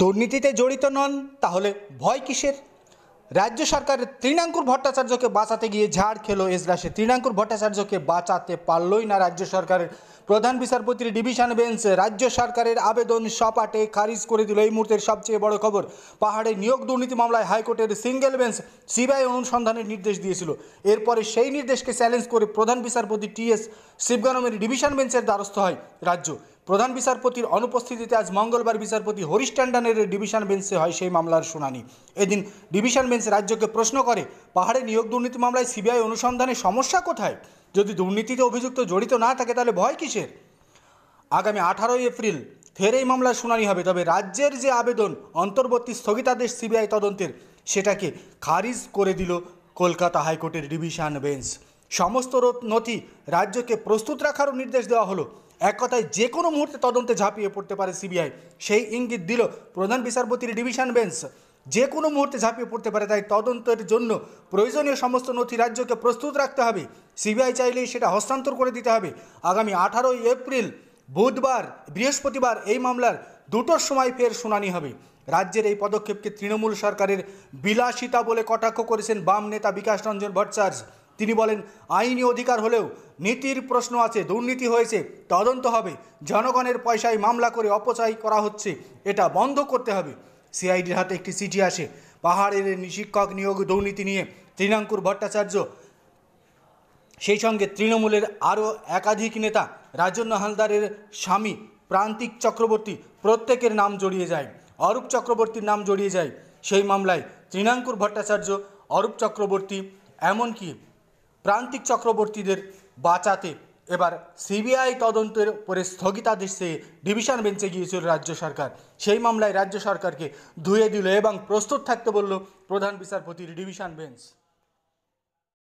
দুর্নীতিতে জড়িত নন তাহলে ভয় কিসের রাজ্য সরকারের তৃণাঙ্কুর ভট্টাচার্যকে বাঁচাতে গিয়ে ঝাড় খেলো এজলাসে তৃণাঙ্কুর ভট্টাচার্যকে বাঁচাতে পারলই না রাজ্য সরকারের প্রধান বিচারপতির ডিভিশন বেঞ্চ রাজ্য সরকারের আবেদন সপাটে খারিজ করে দিল এই মুহূর্তের সবচেয়ে বড় খবর পাহাড়ে নিয়োগ দুর্নীতি মামলায় হাইকোর্টের সিঙ্গেল বেঞ্চ সিবিআই অনুসন্ধানের নির্দেশ দিয়েছিল এরপরে সেই নির্দেশকে চ্যালেঞ্জ করে প্রধান বিচারপতি টি এস শিবগানমের ডিভিশন বেঞ্চের দ্বারস্থ হয় রাজ্য প্রধান বিচারপতির অনুপস্থিতিতে আজ মঙ্গলবার বিচারপতি হরিশ টান্ডানের ডিভিশন বেঞ্চে হয় সেই মামলার শুনানি এদিন ডিভিশন বেঞ্চ রাজ্যকে প্রশ্ন করে পাহাড়ে নিয়োগ দুর্নীতি মামলায় সিবিআই অনুসন্ধানে সমস্যা কোথায় যদি দুর্নীতিতে অভিযুক্ত জড়িত না থাকে তাহলে ভয় কিসের আগামী আঠারোই এপ্রিল ফের এই মামলার শুনানি হবে তবে রাজ্যের যে আবেদন অন্তর্বর্তী স্থগিতাদেশ সিবিআই তদন্তের সেটাকে খারিজ করে দিল কলকাতা হাইকোর্টের ডিভিশন বেঞ্চ সমস্ত নথি রাজ্যকে প্রস্তুত রাখারও নির্দেশ দেওয়া হলো এক কথায় যে কোনো মুহূর্তে তদন্তে ঝাঁপিয়ে পড়তে পারে সিবিআই সেই ইঙ্গিত দিল প্রধান বিচারপতির ডিভিশন বেঞ্চ যে কোনো মুহূর্তে ঝাঁপিয়ে পড়তে পারে তাই তদন্তের জন্য প্রয়োজনীয় সমস্ত নথি রাজ্যকে প্রস্তুত রাখতে হবে সিবিআই চাইলেই সেটা হস্তান্তর করে দিতে হবে আগামী আঠারোই এপ্রিল বুধবার বৃহস্পতিবার এই মামলার দুটোর সময় ফের শুনানি হবে রাজ্যের এই পদক্ষেপকে তৃণমূল সরকারের বিলাসিতা বলে কটাক্ষ করেছেন বাম নেতা বিকাশ রঞ্জন ভট্টাচার্য তিনি বলেন আইনি অধিকার হলেও নীতির প্রশ্ন আছে দুর্নীতি হয়েছে তদন্ত হবে জনগণের পয়সায় মামলা করে অপচয় করা হচ্ছে এটা বন্ধ করতে হবে সিআইডির হাতে একটি চিঠি আসে পাহাড়ের শিক্ষক নিয়োগ দুর্নীতি নিয়ে তৃণাঙ্কুর ভট্টাচার্য সেই সঙ্গে তৃণমূলের আরও একাধিক নেতা রাজন্য হালদারের স্বামী প্রান্তিক চক্রবর্তী প্রত্যেকের নাম জড়িয়ে যায় অরূপ চক্রবর্তীর নাম জড়িয়ে যায় সেই মামলায় তৃণাঙ্কুর ভট্টাচার্য অরূপ চক্রবর্তী এমনকি প্রান্তিক চক্রবর্তীদের বাঁচাতে এবার সিবিআই তদন্তের উপরে স্থগিতাদেশ চেয়ে ডিভিশন বেঞ্চে গিয়েছিল রাজ্য সরকার সেই মামলায় রাজ্য সরকারকে ধুয়ে দিল এবং প্রস্তুত থাকতে বলল প্রধান বিচারপতির ডিভিশন বেঞ্চ